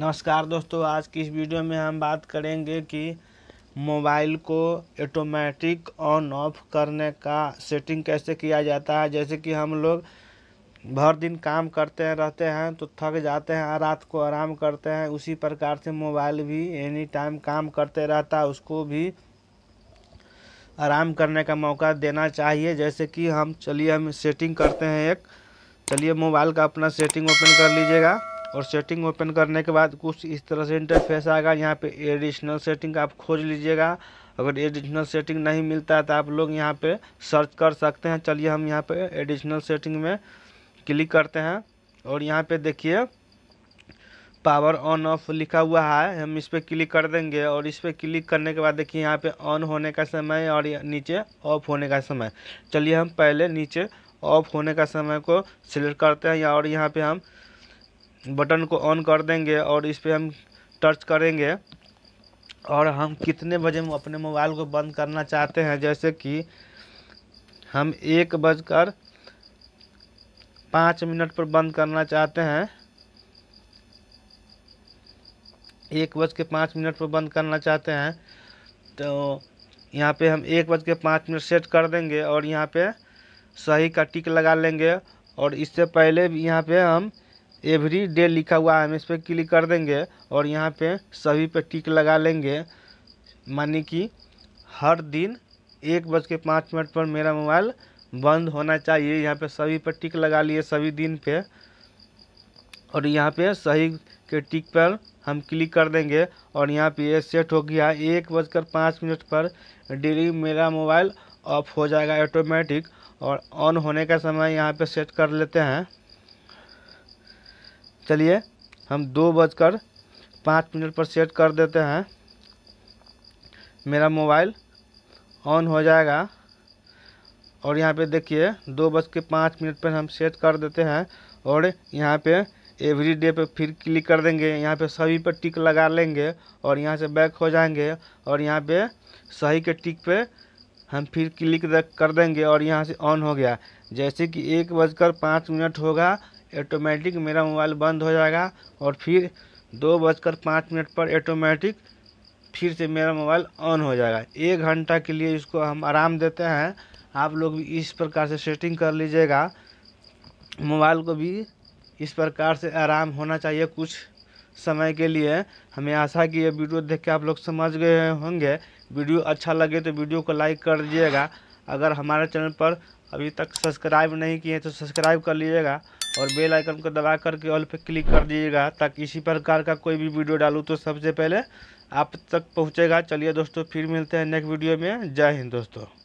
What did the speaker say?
नमस्कार दोस्तों आज की इस वीडियो में हम बात करेंगे कि मोबाइल को ऑटोमेटिक ऑन ऑफ करने का सेटिंग कैसे किया जाता है जैसे कि हम लोग भर दिन काम करते हैं रहते हैं तो थक जाते हैं रात को आराम करते हैं उसी प्रकार से मोबाइल भी एनी टाइम काम करते रहता है उसको भी आराम करने का मौका देना चाहिए जैसे कि हम चलिए हम सेटिंग करते हैं एक चलिए मोबाइल का अपना सेटिंग ओपन कर लीजिएगा और सेटिंग ओपन करने के बाद कुछ इस तरह से इंटरफेस आएगा यहाँ पे एडिशनल सेटिंग आप खोज लीजिएगा अगर एडिशनल सेटिंग नहीं मिलता है तो आप लोग यहाँ पे सर्च कर सकते हैं चलिए हम यहाँ पे एडिशनल सेटिंग में क्लिक करते हैं और यहाँ पे देखिए पावर ऑन ऑफ लिखा हुआ है हम इस पर क्लिक कर देंगे और इस पर क्लिक करने के बाद देखिए यहाँ पर ऑन होने का समय और नीचे ऑफ होने का समय चलिए हम पहले नीचे ऑफ होने का समय को सिलेक्ट करते हैं और यहाँ पर हम बटन को ऑन कर देंगे और इस पर हम टच करेंगे और हम कितने बजे अपने मोबाइल को बंद करना चाहते हैं जैसे कि हम एक बजकर पाँच मिनट पर बंद करना चाहते हैं एक बज के पाँच मिनट पर बंद करना चाहते हैं तो यहाँ पे हम एक बज के पाँच मिनट सेट कर देंगे और यहाँ पे सही का टिक लगा लेंगे और इससे पहले भी यहाँ पे हम एवरी डे लिखा हुआ है हम इस पर क्लिक कर देंगे और यहाँ पे सभी पे टिक लगा लेंगे मानी कि हर दिन एक बज के पाँच मिनट पर मेरा मोबाइल बंद होना चाहिए यहाँ पे सभी पर टिक लगा लिए सभी दिन पे और यहाँ पे सही के टिक पर हम क्लिक कर देंगे और यहाँ पे ये सेट हो गया एक बजकर पाँच मिनट पर डेली मेरा मोबाइल ऑफ हो जाएगा ऑटोमेटिक और ऑन होने का समय यहाँ पे सेट कर लेते हैं चलिए हम दो बजकर पाँच मिनट पर सेट कर देते हैं मेरा मोबाइल ऑन हो जाएगा और यहाँ पे देखिए दो बज के पाँच मिनट पर हम सेट कर देते हैं और यहाँ पे एवरी डे पर फिर क्लिक कर देंगे यहाँ पे सभी पर टिक लगा लेंगे और यहाँ से बैक हो जाएंगे और यहाँ पे सही के टिक पे हम फिर क्लिक कर देंगे और यहाँ से ऑन हो गया जैसे कि एक बजकर पाँच मिनट होगा ऑटोमेटिक मेरा मोबाइल बंद हो जाएगा और फिर दो बजकर पाँच मिनट पर ऑटोमेटिक फिर से मेरा मोबाइल ऑन हो जाएगा एक घंटा के लिए इसको हम आराम देते हैं आप लोग भी इस प्रकार से सेटिंग कर लीजिएगा मोबाइल को भी इस प्रकार से आराम होना चाहिए कुछ समय के लिए हमें आशा कि ये वीडियो देख के आप लोग समझ गए होंगे वीडियो अच्छा लगे तो वीडियो को लाइक कर दीजिएगा अगर हमारे चैनल पर अभी तक सब्सक्राइब नहीं किए तो सब्सक्राइब कर लीजिएगा और बेल आइकन को दबा करके ऑल पे क्लिक कर दीजिएगा ताकि इसी प्रकार का कोई भी वीडियो डालूँ तो सबसे पहले आप तक पहुँचेगा चलिए दोस्तों फिर मिलते हैं नेक्स्ट वीडियो में जय हिंद दोस्तों